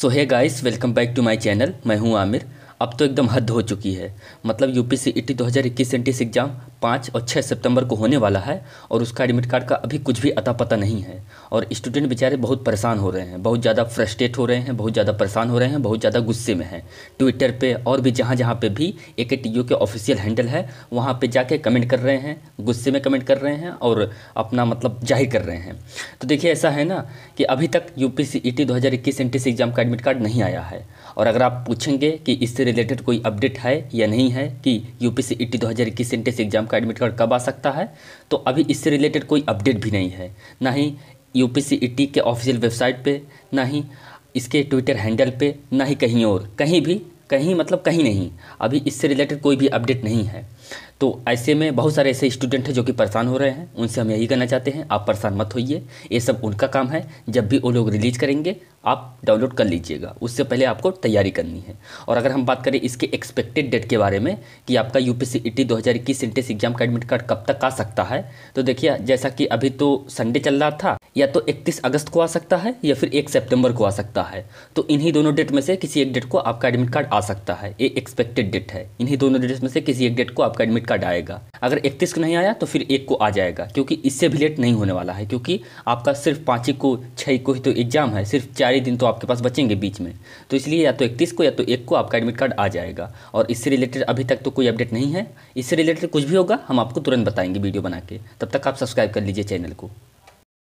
so hi guys welcome back to my channel मैं हूं आमिर अब तो एकदम हद हो चुकी है मतलब यूपीसी ईटी 2021 सेंटिस एग्ज़ाम पाँच और छः सितंबर को होने वाला है और उसका एडमिट कार्ड का अभी कुछ भी अता पता नहीं है और स्टूडेंट बेचारे बहुत परेशान हो रहे हैं बहुत ज़्यादा फ्रस्ट्रेट हो रहे हैं बहुत ज़्यादा परेशान हो रहे हैं बहुत ज़्यादा गुस्से में हैं ट्विटर पे और भी जहाँ जहाँ पे भी ए के टी के ऑफिशियल हैंडल है वहाँ पर जाके कमेंट कर रहे हैं गुस्से में कमेंट कर रहे हैं और अपना मतलब जाहिर कर रहे हैं तो देखिए ऐसा है ना कि अभी तक U P C E T दो हज़ार इक्कीस एंट्रेंस एग्ज़ाम का एडमिट कार्ड नहीं आया है और अगर आप पूछेंगे कि इससे रिलेटेड कोई अपडेट है या नहीं है कि U P C E T दो हज़ार इक्कीस एंट्रेंस एग्ज़ाम आपका एडमिट कार्ड कब आ सकता है तो अभी इससे रिलेटेड कोई अपडेट भी नहीं है ना ही यू पी e के ऑफिशियल वेबसाइट पे ना ही इसके ट्विटर हैंडल पे ना ही कहीं और कहीं भी कहीं मतलब कहीं नहीं अभी इससे रिलेटेड कोई भी अपडेट नहीं है तो ऐसे में बहुत सारे ऐसे स्टूडेंट हैं जो कि परेशान हो रहे हैं उनसे हम यही कहना चाहते हैं आप परेशान मत होइए ये सब उनका काम है जब भी वो लोग रिलीज करेंगे आप डाउनलोड कर लीजिएगा उससे पहले आपको तैयारी करनी है और अगर हम बात करें इसके एक्सपेक्टेड डेट के बारे में कि आपका U P C E T दो हज़ार इक्कीस सेंटेस एग्जाम का एडमिट कार्ड कब तक आ सकता है तो देखिए जैसा कि अभी तो संडे चल रहा था या तो इकतीस अगस्त को आ सकता है या फिर एक सितंबर को आ सकता है तो इन्हीं दोनों डेट में से किसी एक डेट को आपका एडमिट कार्ड आ सकता है ये एक्सपेक्टेड डेट है इन्हीं दोनों डेट में से किसी एक डेट को आपका एडमिट कार्ड आएगा अगर इकतीस को नहीं आया तो फिर एक को आ जाएगा क्योंकि इससे भी लेट नहीं होने वाला है क्योंकि आपका सिर्फ पाँच को छः को ही तो एग्ज़ाम है सिर्फ चार ही दिन तो आपके पास बचेंगे बीच में तो इसलिए या तो इकतीस को या तो एक को आपका एडमिट कार्ड आ जाएगा और इससे रिलेटेड अभी तक तो कोई अपडेट नहीं है इससे रिलेटेड कुछ भी होगा हम आपको तुरंत बताएंगे वीडियो बना के तब तक आप सब्सक्राइब कर लीजिए चैनल को